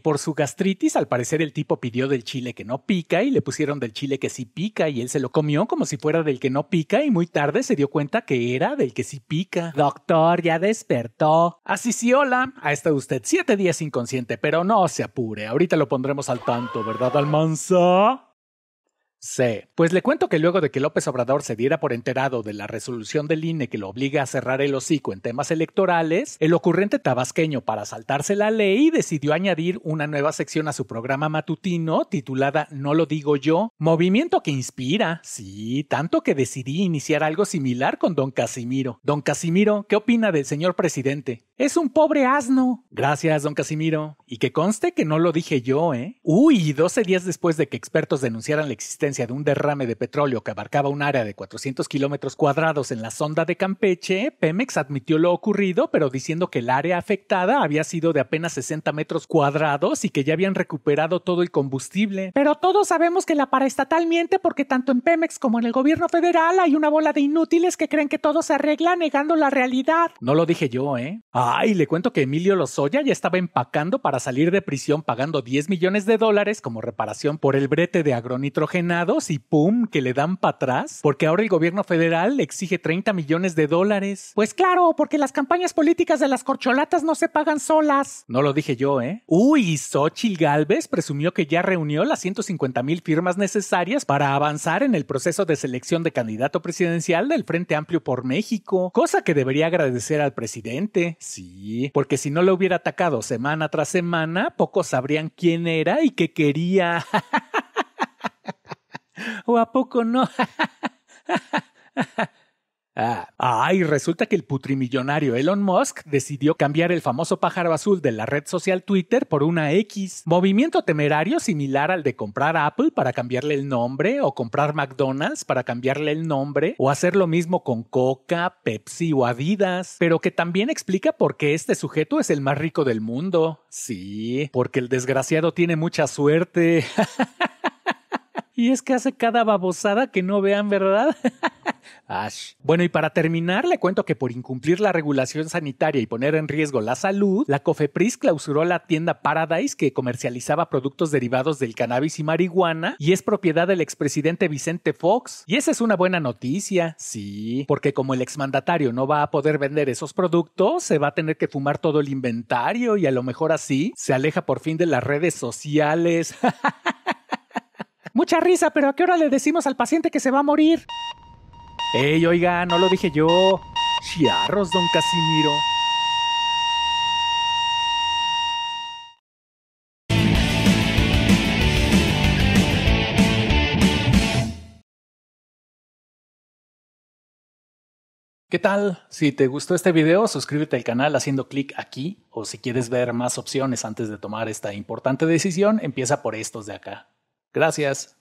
por su gastritis al parecer el tipo pidió del chile que no pica y le pusieron del chile que sí pica y él se lo comió como si fuera del que no pica y muy tarde se dio cuenta que era del que sí pica. Doctor, ya despertó. Así sí, hola, ha estado usted siete días inconsciente, pero no se apure, ahorita lo pondremos al tanto, ¿verdad, Almanza? Sí, pues le cuento que luego de que López Obrador se diera por enterado de la resolución del INE que lo obliga a cerrar el hocico en temas electorales, el ocurrente tabasqueño para saltarse la ley decidió añadir una nueva sección a su programa matutino titulada No lo digo yo, movimiento que inspira, sí, tanto que decidí iniciar algo similar con don Casimiro. Don Casimiro, ¿qué opina del señor presidente? Es un pobre asno. Gracias, don Casimiro. Y que conste que no lo dije yo, ¿eh? Uy, 12 días después de que expertos denunciaran la existencia de un derrame de petróleo que abarcaba un área de 400 kilómetros cuadrados en la sonda de Campeche, Pemex admitió lo ocurrido, pero diciendo que el área afectada había sido de apenas 60 metros cuadrados y que ya habían recuperado todo el combustible. Pero todos sabemos que la paraestatal miente porque tanto en Pemex como en el gobierno federal hay una bola de inútiles que creen que todo se arregla negando la realidad. No lo dije yo, ¿eh? Ay, le cuento que Emilio Lozoya ya estaba empacando para salir de prisión pagando 10 millones de dólares como reparación por el brete de agronitrogena y ¡pum! que le dan para atrás, porque ahora el gobierno federal exige 30 millones de dólares. Pues claro, porque las campañas políticas de las corcholatas no se pagan solas. No lo dije yo, ¿eh? Uy, Xochitl Galvez presumió que ya reunió las 150 mil firmas necesarias para avanzar en el proceso de selección de candidato presidencial del Frente Amplio por México, cosa que debería agradecer al presidente, sí, porque si no lo hubiera atacado semana tras semana, pocos sabrían quién era y qué quería. a poco no? Ah, ay, resulta que el putrimillonario Elon Musk decidió cambiar el famoso pájaro azul de la red social Twitter por una X, movimiento temerario similar al de comprar Apple para cambiarle el nombre o comprar McDonald's para cambiarle el nombre o hacer lo mismo con Coca, Pepsi o Adidas, pero que también explica por qué este sujeto es el más rico del mundo. Sí, porque el desgraciado tiene mucha suerte. Y es que hace cada babosada que no vean, ¿verdad? Ash. Bueno, y para terminar, le cuento que por incumplir la regulación sanitaria y poner en riesgo la salud, la COFEPRIS clausuró la tienda Paradise que comercializaba productos derivados del cannabis y marihuana y es propiedad del expresidente Vicente Fox. Y esa es una buena noticia, sí, porque como el exmandatario no va a poder vender esos productos, se va a tener que fumar todo el inventario y a lo mejor así se aleja por fin de las redes sociales. Mucha risa, pero ¿a qué hora le decimos al paciente que se va a morir? ¡Ey, oiga, no lo dije yo! ¡Chiarros, don Casimiro! ¿Qué tal? Si te gustó este video, suscríbete al canal haciendo clic aquí o si quieres ver más opciones antes de tomar esta importante decisión, empieza por estos de acá. Gracias.